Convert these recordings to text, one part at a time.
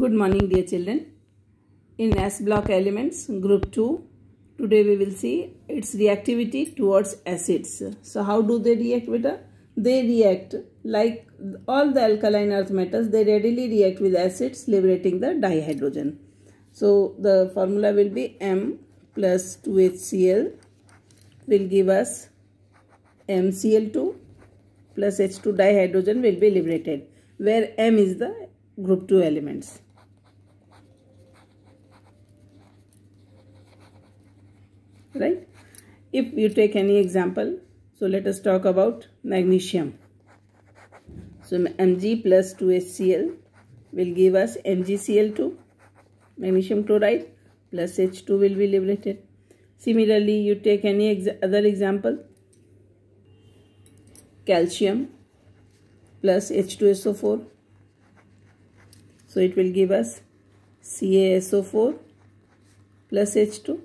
Good morning dear children. In S block elements group 2 today we will see its reactivity towards acids. So how do they react with beta? They react like all the alkaline earth metals they readily react with acids liberating the dihydrogen. So the formula will be M plus 2HCl will give us MCl2 plus H2 dihydrogen will be liberated where M is the group 2 elements. right if you take any example so let us talk about magnesium so mg plus 2hcl will give us mgcl2 magnesium chloride plus h2 will be liberated similarly you take any ex other example calcium plus H2SO4 so it will give us CaSO4 plus H2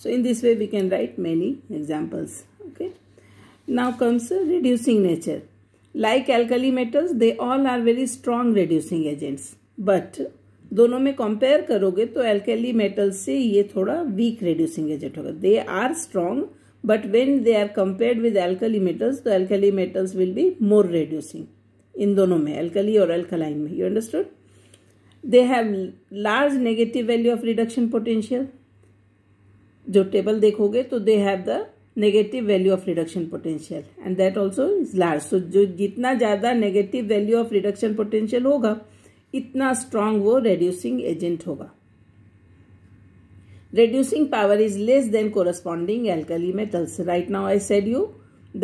So in this way we can write many examples. Okay. Now comes reducing nature. Like alkali metals, they all are very strong reducing agents. But दोनों में compare करोगे तो alkali metal से ये थोड़ा week reducing agent होगा they are strong but when they are compared with alkali metals तो alkali metals will be more reducing in दोनों में एल्कली और एल्कलाइन में you understood they have large negative value of reduction potential जो table देखोगे तो they have the negative value of reduction potential and that also is large so जो जितना ज़्यादा negative value of reduction potential होगा इतना strong वो reducing agent होगा reducing power is less than corresponding alkali metals right now I said you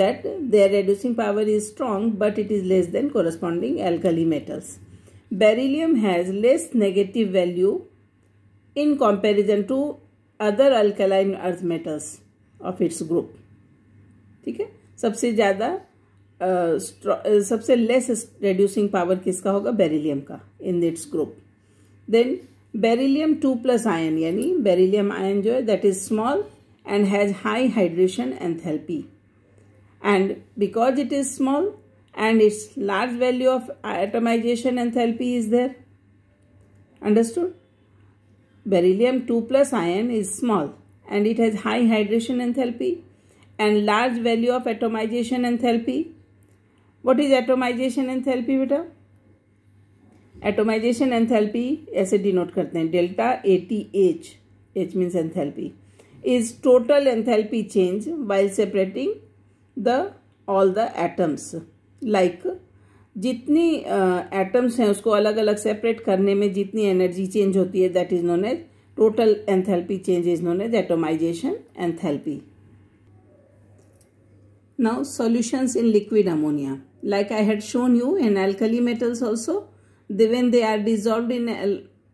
that their reducing power is strong but it is less than corresponding alkali metals beryllium has less negative value in comparison to other alkaline earth metals of its group ठीक है सबसे ज़्यादा सबसे less reducing power किसका होगा beryllium का in its group then beryllium two plus ion यानी beryllium ion जो है that is small and has high hydration enthalpy and because it is small and its large value of atomization and enthalpy is there understood Beryllium 2 plus ion is small and it has high hydration enthalpy and large value of atomization enthalpy. What is atomization enthalpy beta atomization enthalpy aise denote karte hain delta ath h means enthalpy is total enthalpy change while separating the all the atoms like जितनी atoms हैं उसको अलग अलग separate करने में जितनी energy change होती है that is known as total enthalpy change is known as atomization enthalpy now solutions in liquid ammonia like I had shown you in alkali metals also when they are dissolve in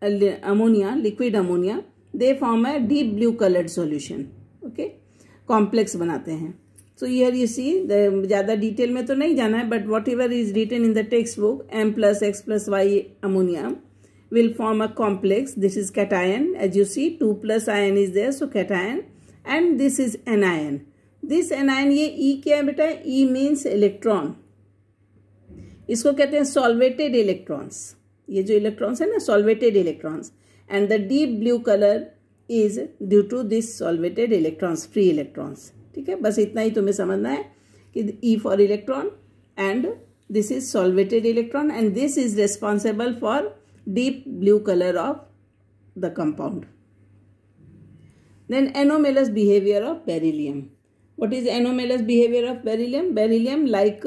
ammonia liquid ammonia they form a deep blue coloured solution okay complex बनाते हैं सो यर you see ज़्यादा detail में तो नहीं जाना है but whatever is written in the textbook M plus X plus Y ammonia will form a complex this is cation as you see two plus ion is there so cation and this is anion this anion ये E e क्या है बेटा E means electron इसको कहते हैं solvated electrons ये जो electrons है ना solvated electrons and the deep blue colour is due to this solvated electrons free electrons ठीक है बस इतना ही तुम्हें समझना है कि E for electron and this is solvated electron and this is responsible for deep blue colour of the compound then anomalous behaviour of beryllium what is anomalous behaviour of beryllium beryllium like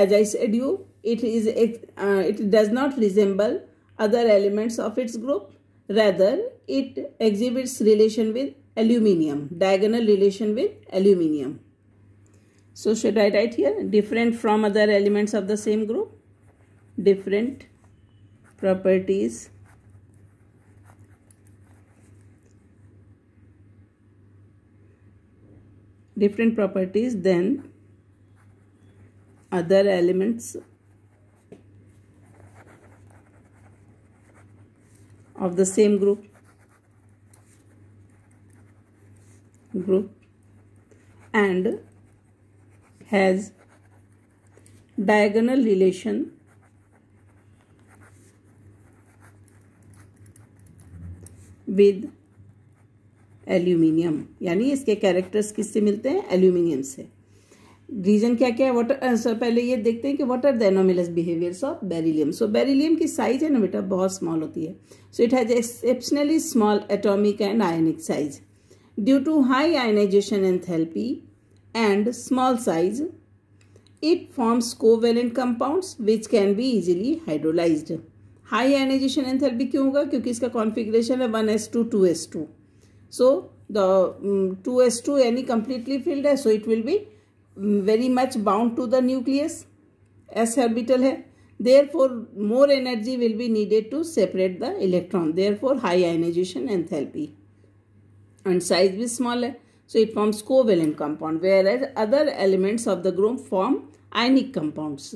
as I said you it is it does not resemble other elements of its group rather it exhibits relation with aluminium, diagonal relation with aluminium. So should I write here different from other elements of the same group? Different properties different properties than other elements of the same group group and has diagonal relation with aluminium यानी इसके characters किससे मिलते हैं aluminium से reason क्या क्या है what sir uh, पहले ये देखते हैं कि what are the anomalous behaviours of beryllium so beryllium की साइज है ना बेटा बहुत स्मॉल होती है so it has exceptionally small atomic and ionic size due to high ionization enthalpy and small size, it forms covalent compounds which can be easily hydrolyzed. High ionization enthalpy क्यों होगा क्योंकि इसका कॉन्फिग्रेशन है one S two two S two so the two S two यानी completely filled है so it will be very much bound to the nucleus S orbital है therefore more energy will be needed to separate the electron therefore high ionization enthalpy and size is small so it forms covalent compound whereas other elements of the group form ionic compounds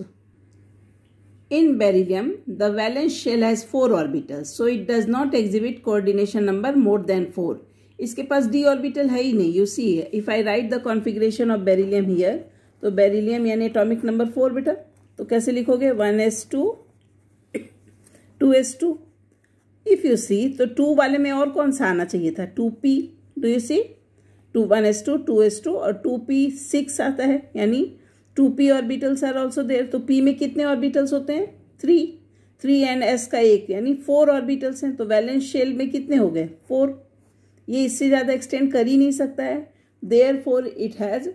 in beryllium the valence shell has four orbitals so it does not exhibit coordination number more than 4 इसके पास d orbital है ही नहीं you see if I write the configuration of beryllium here तो beryllium यानी atomic number four बेटा तो कैसे लिखोगे one S two two S two if you see तो टू वाले में और कौन सा आना चाहिए था two P do you see two one S two two S two और टू पी सिक्स आता है यानी two P orbitals are also there तो पी में कितने ऑर्बिटल्स होते हैं थ्री थ्री एंड एस का एक यानी फोर ऑर्बिटल्स हैं तो वैलेंस शेल में कितने हो गए फोर ये इससे ज़्यादा एक्सटेंड कर ही नहीं सकता है therefore it has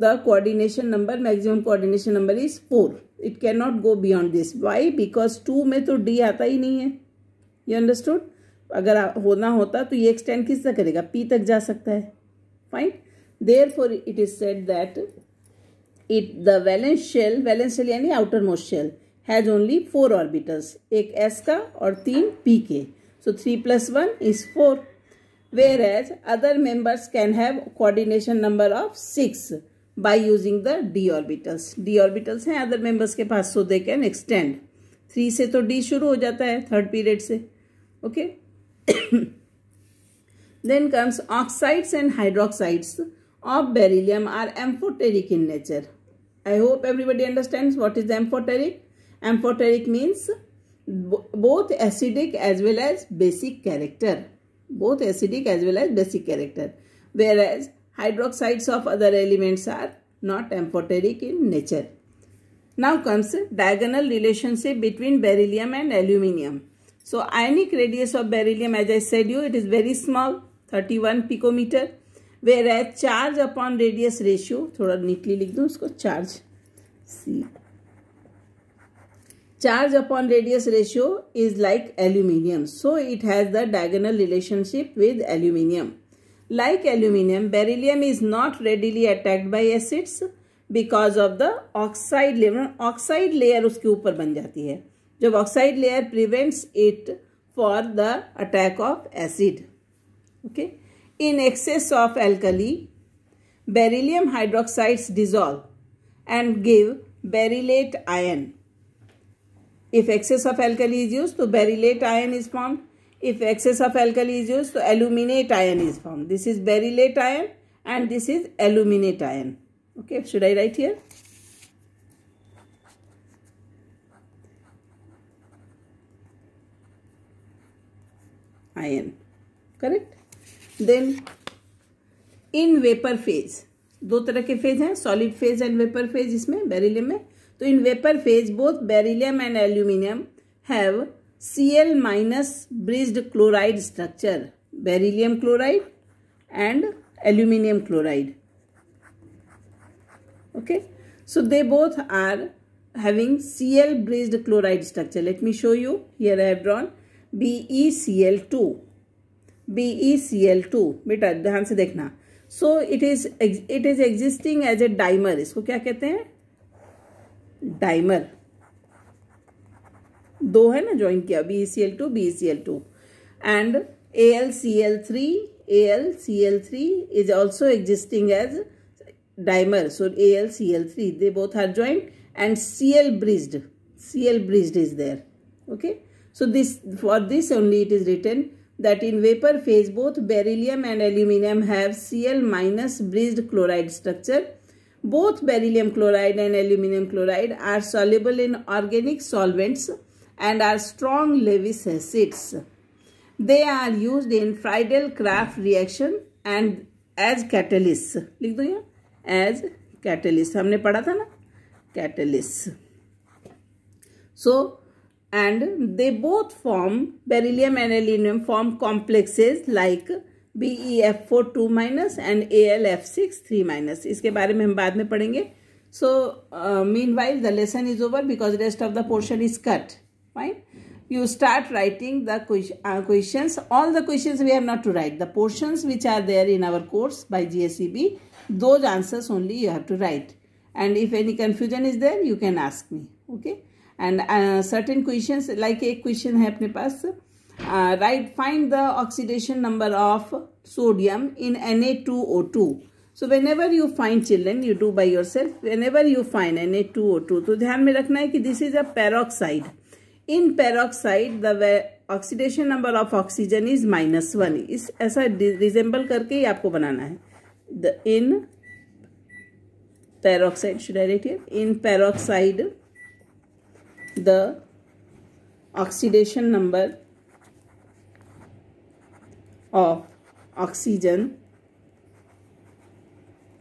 the coordination number maximum coordination number is four it can not go beyond this why because two में तो डी आता ही नहीं है यू अंडरस्टूड अगर होना होता तो ये एक्सटेंड किस तक करेगा पी तक जा सकता है fine therefore it is said that it the valence shell valence shell यानी outermost shell has only four orbitals एक एस का और तीन पी के so three plus one is four whereas other members can have coordination number of six by using the D orbitals D orbitals हैं other members के पास so they can extend three से तो D शुरू हो जाता है third period से okay okay? then comes oxides and hydroxides of beryllium are amphoteric in nature. I hope everybody understands what is amphoteric. Amphoteric means both acidic as well as basic character. Both acidic as well as basic character. Whereas hydroxides of other elements are not amphoteric in nature. Now comes diagonal relationship between beryllium and aluminium. So ionic radius of beryllium as I said you it is very small 31 picometer whereas charge upon radius ratio thoda neatly likh do usko charge C charge upon radius ratio is like aluminium so it has the diagonal relationship with aluminium like aluminium beryllium is not readily attacked by acids because of the oxide layer oxide layer uske upar ban jati hai The oxide layer prevents it for the attack of acid. Okay. In excess of alkali, beryllium hydroxides dissolve and give berylate ion. If excess of alkali is used, so berylate ion is formed. If excess of alkali is used, so aluminate ion is formed. This is berylate ion and this is aluminate ion. Okay, should I write here? Ion correct then in vapour phase दो तरह के phase हैं solid phase and vapour phase इसमें beryllium में तो in vapour phase both beryllium and aluminium have C L minus bridged chloride structure beryllium chloride and aluminium chloride so they both are having C L bridged chloride structure let me show you here I have drawn C C L two L two बेटा ध्यान से देखना so it is it is existing as a dimer इसको क्या कहते हैं dimer दो है ना ज्वाइन किया B C L two B C L two and A L C L three A L C L three is also existing as dimer so A L C L three they both are joint and C L bridged C L bridged is there okay So this for this only it is written that in vapor phase both beryllium and aluminum have Cl minus bridged chloride structure. Both beryllium chloride and aluminum chloride are soluble in organic solvents and are strong Lewis acids. They are used in Friedel-Crafts reaction and as catalyst likh do ya as catalyst humne padha tha na catalyst so, and they both form, beryllium and aluminium form complexes like BeF4 2- and AlF6 3-. A L F six three minus इसके बारे में हम बाद में पढ़ेंगे so meanwhile the lesson is over because you start writing the uh, questions. All the questions we have not to write. The portions which are there in our course by GSEB, those answers only you have to write. And if any confusion is there, you can ask me. Okay. And certain question like एक question है अपने पास write find the oxidation number of sodium in N A two O two so whenever you find children you do by yourself whenever you find N A two O two तो ध्यान में रखना है कि this is a peroxide in peroxide the oxidation number of oxygen is minus one इस ऐसा resemble करके ही आपको बनाना है the in peroxide should I write in peroxide the oxidation number of oxygen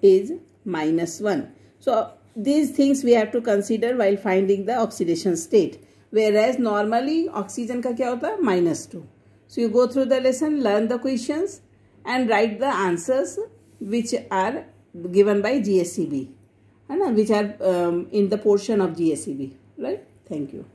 is minus 1. So these things we have to consider while finding the oxidation state. Whereas normally oxygen ka kya hota? Minus 2. So you go through the lesson, learn the questions and write the answers which are given by GSCB. And which are um, in the portion of GSCB. Right? Thank you.